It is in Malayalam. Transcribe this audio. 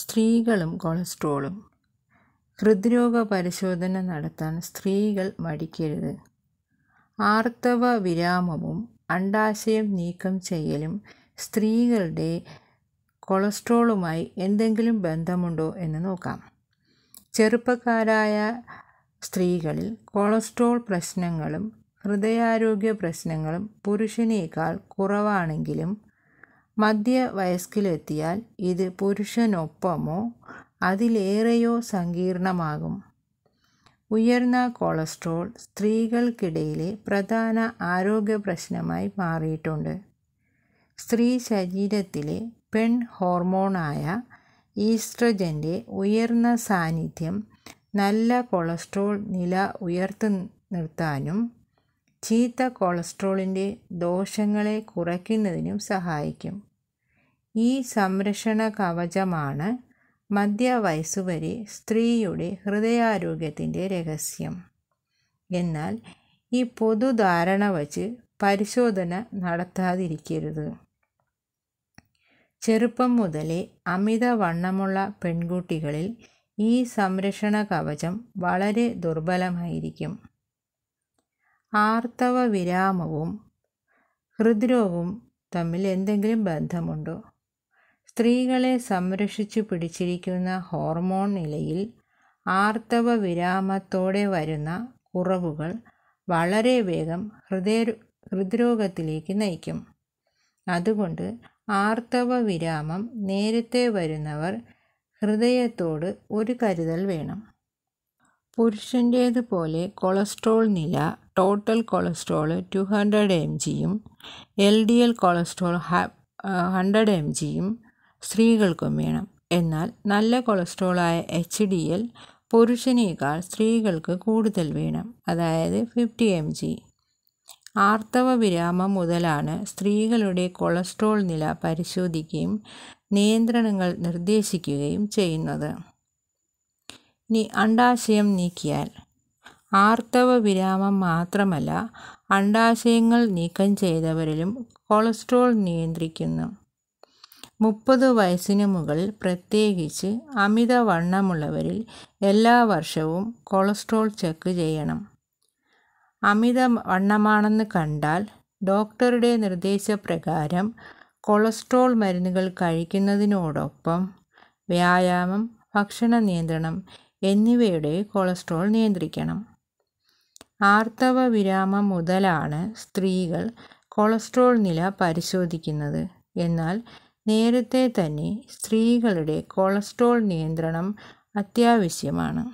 സ്ത്രീകളും കൊളസ്ട്രോളും ഹൃദ്രോഗ പരിശോധന നടത്താൻ സ്ത്രീകൾ മടിക്കരുത് ആർത്തവ വിരാമവും അണ്ടാശയം നീക്കം ചെയ്യലും സ്ത്രീകളുടെ കൊളസ്ട്രോളുമായി എന്തെങ്കിലും ബന്ധമുണ്ടോ എന്ന് നോക്കാം ചെറുപ്പക്കാരായ സ്ത്രീകളിൽ കൊളസ്ട്രോൾ പ്രശ്നങ്ങളും ഹൃദയാരോഗ്യ പ്രശ്നങ്ങളും പുരുഷനേക്കാൾ കുറവാണെങ്കിലും മധ്യവയസ്കിലെത്തിയാൽ ഇത് പുരുഷനൊപ്പമോ അതിലേറെയോ സങ്കീർണമാകും ഉയർന്ന കൊളസ്ട്രോൾ സ്ത്രീകൾക്കിടയിലെ പ്രധാന ആരോഗ്യ പ്രശ്നമായി മാറിയിട്ടുണ്ട് സ്ത്രീ ശരീരത്തിലെ പെൺ ഹോർമോണായ ഈസ്ട്രജൻ്റെ ഉയർന്ന സാന്നിധ്യം നല്ല കൊളസ്ട്രോൾ നില ഉയർത്തി നിർത്താനും ചീത്ത കൊളസ്ട്രോളിൻ്റെ ദോഷങ്ങളെ കുറയ്ക്കുന്നതിനും സഹായിക്കും ഈ സംരക്ഷണ കവചമാണ് മധ്യവയസ്സുവരെ സ്ത്രീയുടെ ഹൃദയാരോഗ്യത്തിൻ്റെ രഹസ്യം എന്നാൽ ഈ പൊതുധാരണ വച്ച് പരിശോധന നടത്താതിരിക്കരുത് ചെറുപ്പം മുതലേ അമിതവണ്ണമുള്ള പെൺകുട്ടികളിൽ ഈ സംരക്ഷണ കവചം വളരെ ദുർബലമായിരിക്കും ആർത്തവ വിരാമവും ഹൃദ്രോഗവും തമ്മിൽ എന്തെങ്കിലും ബന്ധമുണ്ടോ സ്ത്രീകളെ സംരക്ഷിച്ചു പിടിച്ചിരിക്കുന്ന ഹോർമോൺ നിലയിൽ ആർത്തവ വിരാമത്തോടെ വരുന്ന കുറവുകൾ വളരെ വേഗം ഹൃദയ ഹൃദ്രോഗത്തിലേക്ക് നയിക്കും അതുകൊണ്ട് ആർത്തവ വിരാമം നേരത്തെ വരുന്നവർ ഹൃദയത്തോട് ഒരു കരുതൽ വേണം പുരുഷൻ്റേതുപോലെ കൊളസ്ട്രോൾ നില total cholesterol two hundred M ജിയും എൽ ഡി എൽ കൊളസ്ട്രോൾ ഹ ഹൺഡ്രഡ് എം ജിയും സ്ത്രീകൾക്കും വേണം എന്നാൽ നല്ല കൊളസ്ട്രോളായ എച്ച് ഡി എൽ പുരുഷനേക്കാൾ സ്ത്രീകൾക്ക് കൂടുതൽ വേണം അതായത് ഫിഫ്റ്റി എം ജി ആർത്തവ വിരാമം മുതലാണ് സ്ത്രീകളുടെ കൊളസ്ട്രോൾ നില പരിശോധിക്കുകയും നിയന്ത്രണങ്ങൾ നിർദ്ദേശിക്കുകയും ചെയ്യുന്നത് ഇനി അണ്ടാശയം നീക്കിയാൽ ആർത്തവ വിരാമം മാത്രമല്ല അണ്ടാശയങ്ങൾ നീക്കം ചെയ്തവരിലും കൊളസ്ട്രോൾ നിയന്ത്രിക്കുന്നു മുപ്പത് വയസ്സിന് മുകളിൽ പ്രത്യേകിച്ച് അമിതവണ്ണമുള്ളവരിൽ എല്ലാ വർഷവും കൊളസ്ട്രോൾ ചെക്ക് ചെയ്യണം അമിത വണ്ണമാണെന്ന് കണ്ടാൽ ഡോക്ടറുടെ നിർദ്ദേശപ്രകാരം കൊളസ്ട്രോൾ മരുന്നുകൾ കഴിക്കുന്നതിനോടൊപ്പം വ്യായാമം ഭക്ഷണ നിയന്ത്രണം എന്നിവയുടെ കൊളസ്ട്രോൾ നിയന്ത്രിക്കണം ആർത്തവ വിരാമം മുതലാണ് സ്ത്രീകൾ കൊളസ്ട്രോൾ നില പരിശോധിക്കുന്നത് എന്നാൽ നേരത്തെ തന്നെ സ്ത്രീകളുടെ കൊളസ്ട്രോൾ നിയന്ത്രണം അത്യാവശ്യമാണ്